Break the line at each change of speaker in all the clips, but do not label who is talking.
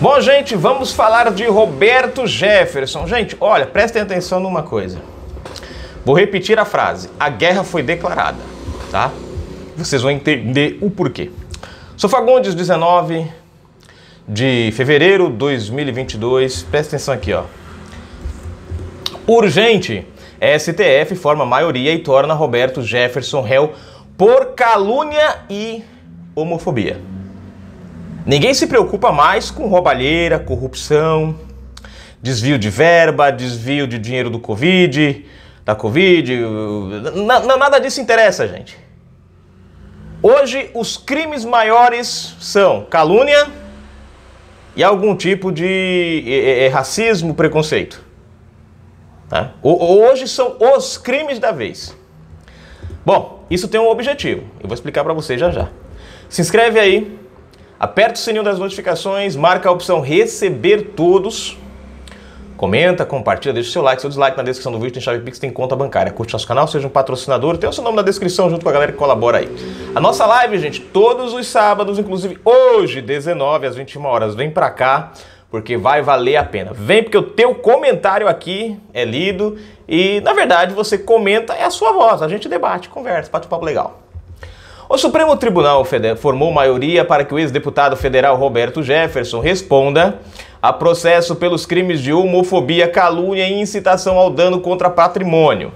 Bom, gente, vamos falar de Roberto Jefferson. Gente, olha, prestem atenção numa coisa. Vou repetir a frase. A guerra foi declarada, tá? Vocês vão entender o porquê. Sou Fagundes, 19 de fevereiro de 2022. Presta atenção aqui, ó. Urgente. STF forma maioria e torna Roberto Jefferson réu por calúnia e homofobia. Ninguém se preocupa mais com roubalheira, corrupção, desvio de verba, desvio de dinheiro do Covid, da Covid. Nada disso interessa, gente. Hoje, os crimes maiores são calúnia e algum tipo de racismo, preconceito. Tá? Hoje são os crimes da vez. Bom, isso tem um objetivo. Eu vou explicar para vocês já já. Se inscreve aí, aperta o sininho das notificações, marca a opção receber todos. Comenta, compartilha, deixa o seu like, seu dislike na descrição do vídeo, tem chave Pix, tem conta bancária. Curte nosso canal, seja um patrocinador, tem o seu nome na descrição junto com a galera que colabora aí. A nossa live, gente, todos os sábados, inclusive hoje, 19 às 21 horas, vem pra cá, porque vai valer a pena. Vem porque o teu comentário aqui é lido e, na verdade, você comenta, é a sua voz, a gente debate, conversa, bate um papo legal. O Supremo Tribunal formou maioria para que o ex-deputado federal Roberto Jefferson responda a processo pelos crimes de homofobia, calúnia e incitação ao dano contra patrimônio.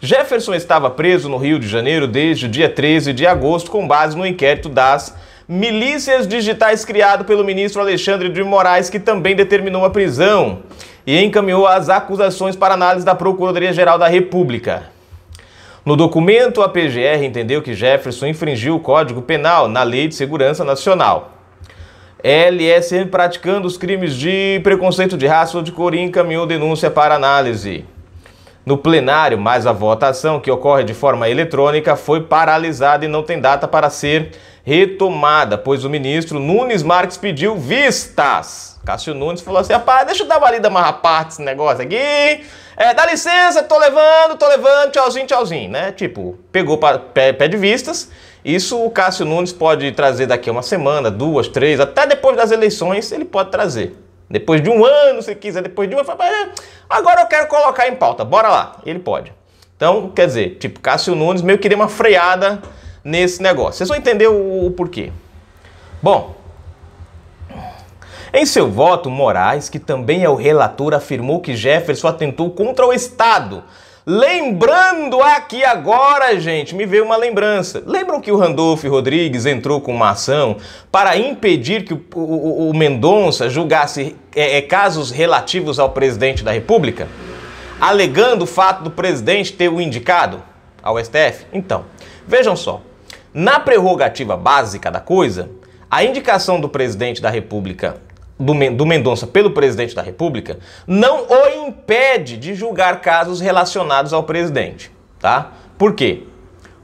Jefferson estava preso no Rio de Janeiro desde o dia 13 de agosto com base no inquérito das milícias digitais criado pelo ministro Alexandre de Moraes, que também determinou a prisão e encaminhou as acusações para análise da Procuradoria-Geral da República. No documento, a PGR entendeu que Jefferson infringiu o Código Penal na Lei de Segurança Nacional. LSM praticando os crimes de preconceito de raça ou de cor encaminhou denúncia para análise. No plenário, mas a votação, que ocorre de forma eletrônica, foi paralisada e não tem data para ser retomada, pois o ministro Nunes Marques pediu vistas. Cássio Nunes falou assim: rapaz, deixa eu dar uma lida mais à parte desse negócio aqui. É, dá licença, tô levando, tô levando, tchauzinho, tchauzinho, né? Tipo, pegou pra, pé, pé de vistas. Isso o Cássio Nunes pode trazer daqui a uma semana, duas, três, até depois das eleições ele pode trazer. Depois de um ano, se quiser, depois de um ano, eh, agora eu quero colocar em pauta, bora lá. Ele pode. Então, quer dizer, tipo, Cássio Nunes meio que deu uma freada nesse negócio. Vocês vão entender o, o porquê. Bom, em seu voto, Moraes, que também é o relator, afirmou que Jefferson atentou contra o Estado. Lembrando aqui agora, gente, me veio uma lembrança. Lembram que o Randolph Rodrigues entrou com uma ação para impedir que o, o, o Mendonça julgasse é, é, casos relativos ao presidente da República? Alegando o fato do presidente ter o indicado ao STF? Então, vejam só. Na prerrogativa básica da coisa, a indicação do presidente da República do, do Mendonça pelo presidente da República não o impede de julgar casos relacionados ao presidente, tá? Por quê?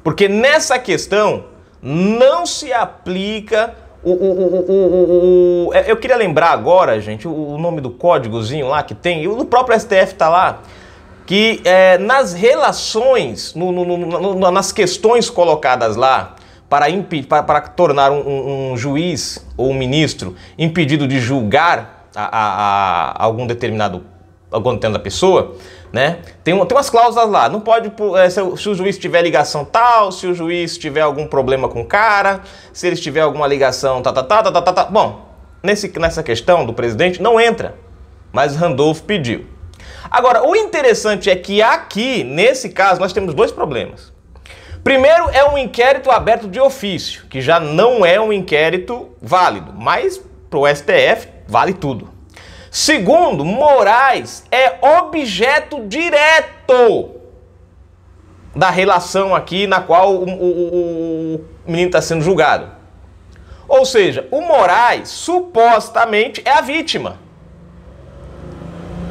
Porque nessa questão não se aplica o, o, o, é, eu queria lembrar agora, gente, o, nome do códigozinho lá que tem, o próprio STF tá lá, que é, nas relações, no, no, no, nas questões colocadas lá para, impedir, para, para tornar um, um, um, juiz ou um ministro impedido de julgar a, a, a algum determinado algum determinado da pessoa, né? Tem, um, tem umas cláusulas lá. Não pode é, se, o, se, o juiz tiver ligação tal, se o juiz tiver algum problema com o cara, se ele tiver alguma ligação tá, tá tá tá tá tá tá. Bom, nesse, nessa questão do presidente não entra, mas Randolph pediu. Agora, o interessante é que aqui, nesse caso, nós temos dois problemas. Primeiro é um inquérito aberto de ofício, que já não é um inquérito válido, mas para o STF vale tudo. Segundo, Moraes é objeto direto da relação aqui na qual o, o, o menino está sendo julgado. Ou seja, o Moraes supostamente é a vítima.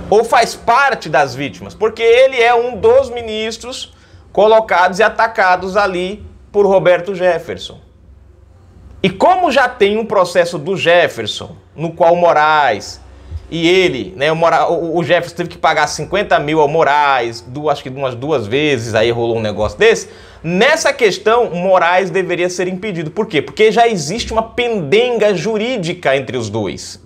Ou faz parte das vítimas, porque ele é um dos ministros colocados e atacados ali por Roberto Jefferson. E como já tem um processo do Jefferson, no qual o Moraes e ele, né, o, Mora, o, Jefferson teve que pagar 50 mil ao Moraes, duas, acho que umas duas vezes, aí rolou um negócio desse. Nessa questão, Moraes deveria ser impedido. Por quê? Porque já existe uma pendenga jurídica entre os dois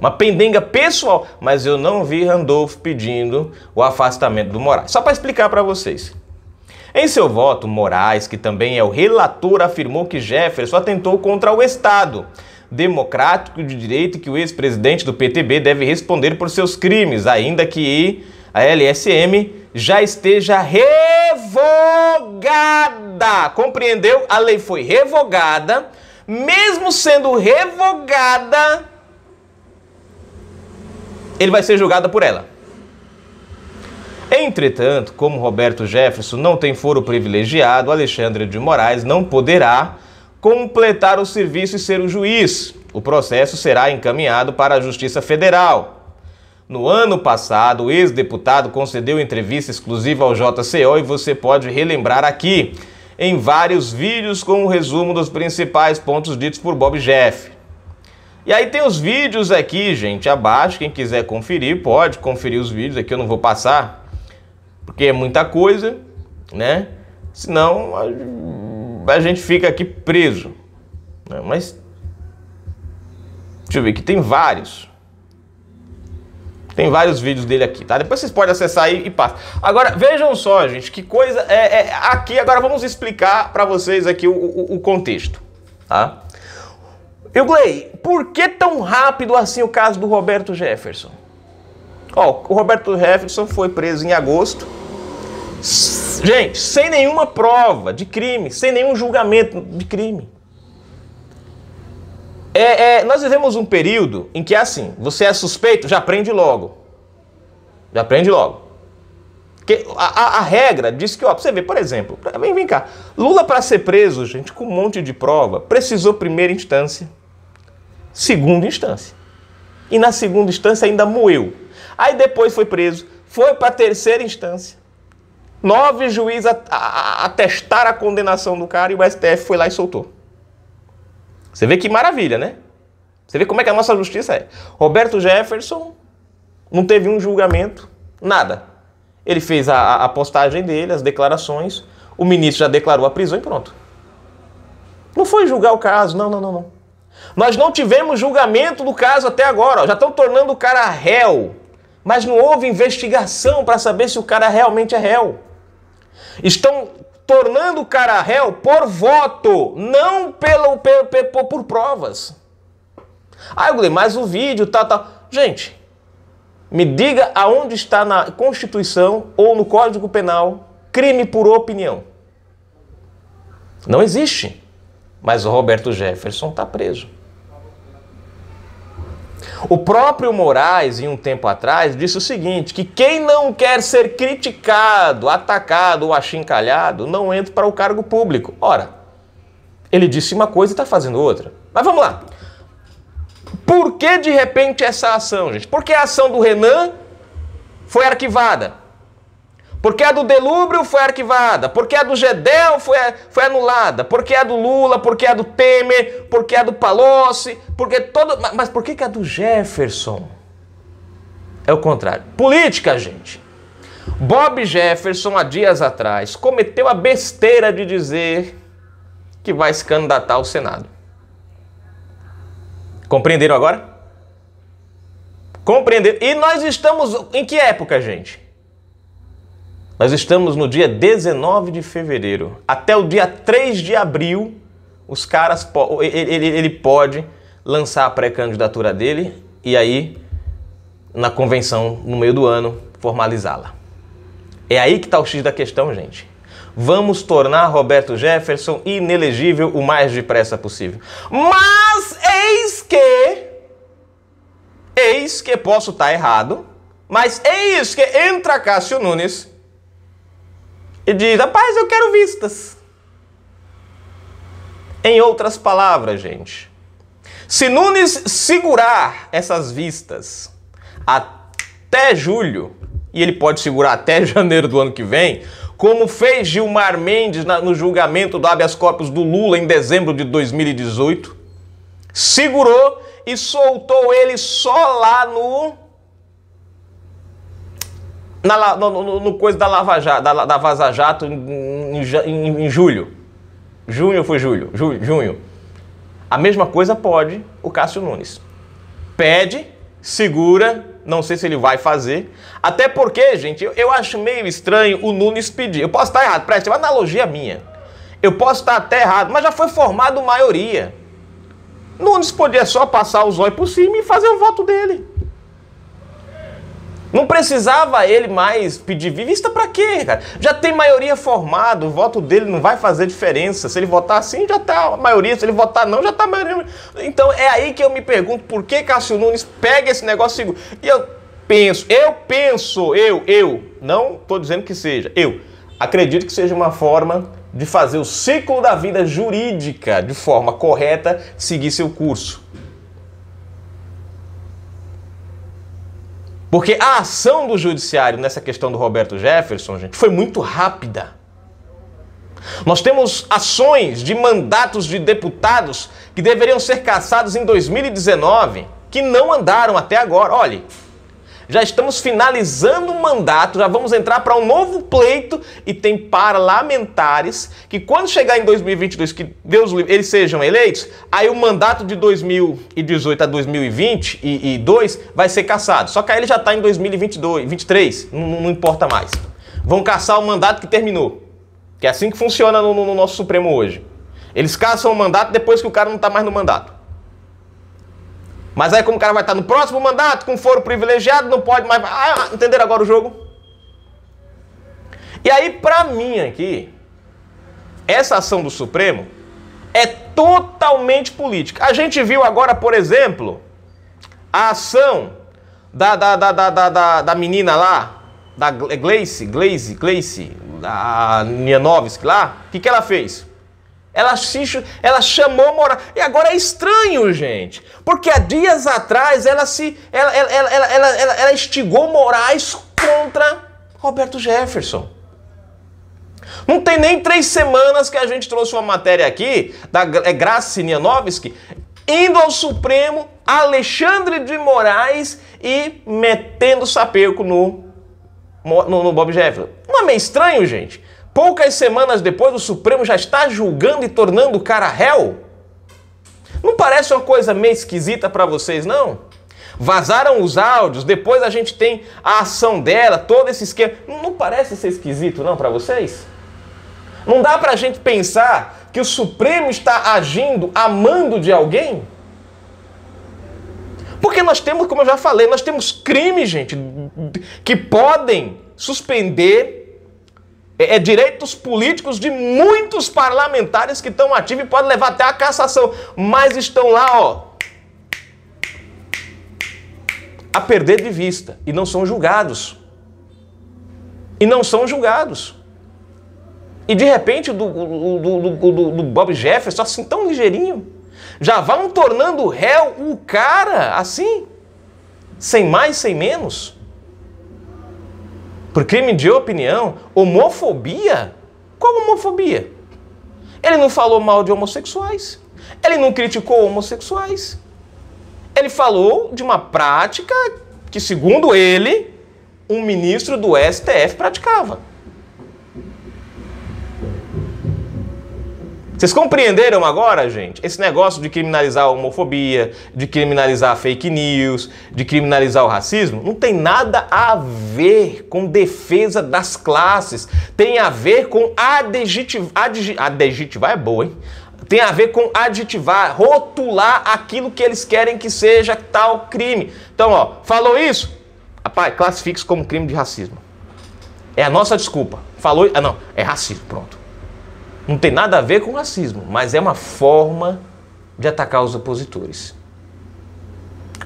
uma pendenga pessoal, mas eu não vi Randolph pedindo o afastamento do Moraes. Só para explicar para vocês. Em seu voto, Moraes, que também é o relator, afirmou que Jefferson atentou contra o Estado democrático de direito que o ex-presidente do PTB deve responder por seus crimes, ainda que a LSM já esteja revogada. Compreendeu? A lei foi revogada. Mesmo sendo revogada, ele vai ser julgado por ela. Entretanto, como Roberto Jefferson não tem foro privilegiado, Alexandre de Moraes não poderá completar o serviço e ser o juiz. O processo será encaminhado para a Justiça Federal. No ano passado, o ex-deputado concedeu entrevista exclusiva ao JCO e você pode relembrar aqui em vários vídeos com o um resumo dos principais pontos ditos por Bob Jeff. E aí tem os vídeos aqui, gente, abaixo. Quem quiser conferir, pode conferir os vídeos aqui. Eu não vou passar, porque é muita coisa, né? Senão a gente fica aqui preso. Né? Mas deixa eu ver aqui, tem vários. Tem vários vídeos dele aqui, tá? Depois vocês podem acessar aí e passa. Agora, vejam só, gente, que coisa é, é aqui. Agora vamos explicar para vocês aqui o, o, o contexto, tá? O Glei, por que tão rápido assim o caso do Roberto Jefferson? Ó, o Roberto Jefferson foi preso em agosto. Gente, sem nenhuma prova de crime, sem nenhum julgamento de crime. É, é, nós vivemos um período em que é assim, você é suspeito, já prende logo. Já prende logo. Porque a, a, a regra diz que, ó, você vê, por exemplo, vem, vem cá, Lula para ser preso, gente, com um monte de prova, precisou primeira instância, segunda instância. E na segunda instância ainda moeu. Aí depois foi preso, foi para a terceira instância. Nove juízes atestaram a condenação do cara e o STF foi lá e soltou. Você vê que maravilha, né? Você vê como é que a nossa justiça é. Roberto Jefferson não teve um julgamento, nada. Ele fez a, a postagem dele, as declarações, o ministro já declarou a prisão e pronto. Não foi julgar o caso, não, não, não, não. Nós não tivemos julgamento do caso até agora, ó. já estão tornando o cara réu, mas não houve investigação para saber se o cara realmente é réu. Estão tornando o cara réu por voto, não pelo, pelo, pelo por provas. Ah, eu mas o vídeo, tal, tá, tal. Tá. Gente, me diga aonde está na Constituição ou no Código Penal crime por opinião. Não existe. Mas o Roberto Jefferson está preso. O próprio Moraes, em um tempo atrás, disse o seguinte: que quem não quer ser criticado, atacado ou achincalhado não entra para o cargo público. Ora, ele disse uma coisa e está fazendo outra. Mas vamos lá. Por que de repente essa ação, gente? Porque a ação do Renan foi arquivada. Porque a do Delúbrio foi arquivada, porque a do Gedel foi, foi anulada, porque a do Lula, porque a do Temer, porque a do Palocci, porque todo. Mas por que, que a do Jefferson? É o contrário. Política, gente. Bob Jefferson, há dias atrás, cometeu a besteira de dizer que vai se candidatar ao Senado. Compreenderam agora? Compreenderam. E nós estamos em que época, gente? Nós estamos no dia 19 de fevereiro. Até o dia 3 de abril, os caras ele, ele, ele pode lançar a pré-candidatura dele e aí na convenção no meio do ano formalizá-la. É aí que está o X da questão, gente. Vamos tornar Roberto Jefferson inelegível o mais depressa possível. Mas eis que. Eis que posso estar tá errado. Mas eis que entra Cássio Nunes e diz: Rapaz, eu quero vistas. Em outras palavras, gente, se Nunes segurar essas vistas até julho, e ele pode segurar até janeiro do ano que vem, como fez Gilmar Mendes no julgamento do habeas corpus do Lula em dezembro de 2018, segurou e soltou ele só lá no na, no, no, no, coisa da Lava Jato, da, da Vaza Jato em, em, em julho. Junho foi julho, julho, junho. A mesma coisa pode o Cássio Nunes. Pede, segura, não sei se ele vai fazer. Até porque, gente, eu, eu acho meio estranho o Nunes pedir. Eu posso estar errado, preste é uma analogia minha. Eu posso estar até errado, mas já foi formado maioria. Nunes podia só passar os olhos por cima e fazer o voto dele. Não precisava ele mais pedir vista para quê, cara? Já tem maioria formada, o voto dele não vai fazer diferença. Se ele votar sim, já tá a maioria. Se ele votar não, já tá a maioria. Então é aí que eu me pergunto por que Cássio Nunes pega esse negócio e eu penso, eu penso, eu, eu, não tô dizendo que seja, eu acredito que seja uma forma de fazer o ciclo da vida jurídica de forma correta seguir seu curso. Porque a ação do judiciário nessa questão do Roberto Jefferson, gente, foi muito rápida. Nós temos ações de mandatos de deputados que deveriam ser cassados em 2019 que não andaram até agora. Olhe, já estamos finalizando o mandato, já vamos entrar para um novo pleito e tem parlamentares que quando chegar em 2022, que Deus livre, eles sejam eleitos, aí o mandato de 2018 a 2022 vai ser cassado. Só que aí ele já está em 2022, 2023, não, não, importa mais. Vão caçar o mandato que terminou. Que é assim que funciona no, no nosso Supremo hoje. Eles caçam o mandato depois que o cara não está mais no mandato. Mas aí, como o cara vai estar no próximo mandato, com foro privilegiado, não pode mais. Ah, entenderam agora o jogo? E aí, para mim aqui, essa ação do Supremo é totalmente política. A gente viu agora, por exemplo, a ação da, da, da, da, da, da, da menina lá, da Gleice, Gleice, Gleice, da Nianovski lá, o que, que ela fez? Ela, se, ela chamou moral. E agora é estranho, gente. Porque há dias atrás ela se. Ela, ela, ela, ela, ela, ela, ela instigou Moraes contra Roberto Jefferson. Não tem nem três semanas que a gente trouxe uma matéria aqui, da é Graça indo ao Supremo, Alexandre de Moraes e metendo sapeco no, no, no Bob Jefferson. Não é meio estranho, gente? Poucas semanas depois, o Supremo já está julgando e tornando o cara réu? Não parece uma coisa meio esquisita para vocês, não? Vazaram os áudios, depois a gente tem a ação dela, todo esse esquema. Não parece ser esquisito, não, para vocês? Não dá para a gente pensar que o Supremo está agindo amando de alguém? Porque nós temos, como eu já falei, nós temos crimes, gente, que podem suspender é, é direitos políticos de muitos parlamentares que estão ativos e podem levar até a cassação, mas estão lá, ó, a perder de vista e não são julgados. E não são julgados. E de repente do, do, do, do Bob Jefferson, assim tão ligeirinho, já vão tornando réu o cara assim, sem mais, sem menos. Por crime de opinião? Homofobia? Qual homofobia? Ele não falou mal de homossexuais. Ele não criticou homossexuais. Ele falou de uma prática que, segundo ele, um ministro do STF praticava. Vocês compreenderam agora, gente? Esse negócio de criminalizar a homofobia, de criminalizar a fake news, de criminalizar o racismo, não tem nada a ver com defesa das classes. Tem a ver com adjetivar. Adj, adjetivar é boa, hein? Tem a ver com adjetivar, rotular aquilo que eles querem que seja tal crime. Então, ó, falou isso? Rapaz, classifique-se como crime de racismo. É a nossa desculpa. Falou. Ah, não, é racismo, pronto. Não tem nada a ver com racismo, mas é uma forma de atacar os opositores.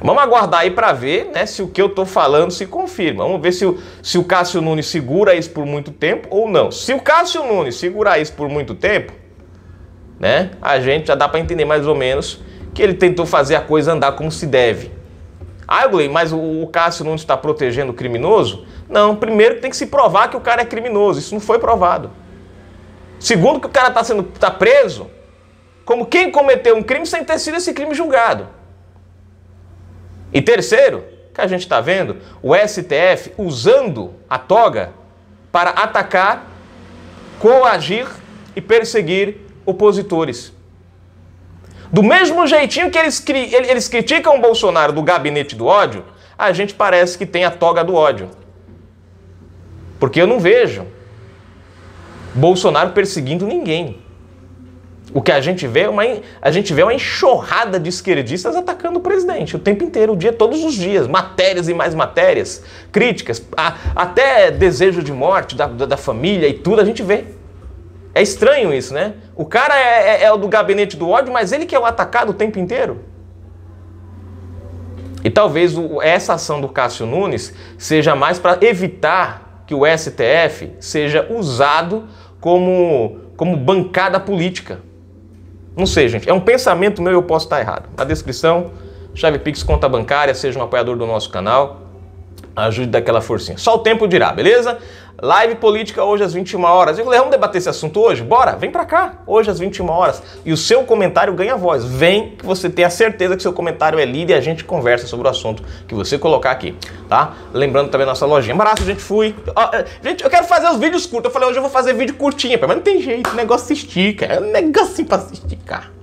Vamos aguardar aí para ver né, se o que eu estou falando se confirma. Vamos ver se o, se o Cássio Nunes segura isso por muito tempo ou não. Se o Cássio Nunes segurar isso por muito tempo, né, a gente já dá para entender mais ou menos que ele tentou fazer a coisa andar como se deve. Ah, Gley, mas o, o Cássio Nunes está protegendo o criminoso? Não, primeiro tem que se provar que o cara é criminoso. Isso não foi provado. Segundo, que o cara está sendo tá preso como quem cometeu um crime sem ter sido esse crime julgado. E terceiro, que a gente está vendo o STF usando a toga para atacar, coagir e perseguir opositores. Do mesmo jeitinho que eles, eles criticam o Bolsonaro do gabinete do ódio, a gente parece que tem a toga do ódio. Porque eu não vejo Bolsonaro perseguindo ninguém. O que a gente vê é uma, a gente vê uma enxurrada de esquerdistas atacando o presidente o tempo inteiro, o dia, todos os dias. Matérias e mais matérias, críticas, a, até desejo de morte da, da, da, família e tudo, a gente vê. É estranho isso, né? O cara é, é, é o do gabinete do ódio, mas ele que é o atacado o tempo inteiro. E talvez o, essa ação do Cássio Nunes seja mais para evitar que o STF seja usado como, como bancada política. Não sei, gente, é um pensamento meu, eu posso estar errado. Na descrição, chave Pix, conta bancária, seja um apoiador do nosso canal, ajude daquela forcinha. Só o tempo dirá, beleza? Live política hoje às 21 horas. Eu vamos debater esse assunto hoje? Bora, vem para cá, hoje às 21 horas. E o seu comentário ganha voz. Vem que você tem a certeza que seu comentário é lido e a gente conversa sobre o assunto que você colocar aqui, tá? Lembrando também nossa lojinha. Abraço, gente, fui. É, gente, eu quero fazer os vídeos curtos. Eu falei, hoje eu vou fazer vídeo curtinho, mas não tem jeito, o negócio se estica. É um negocinho pra se esticar.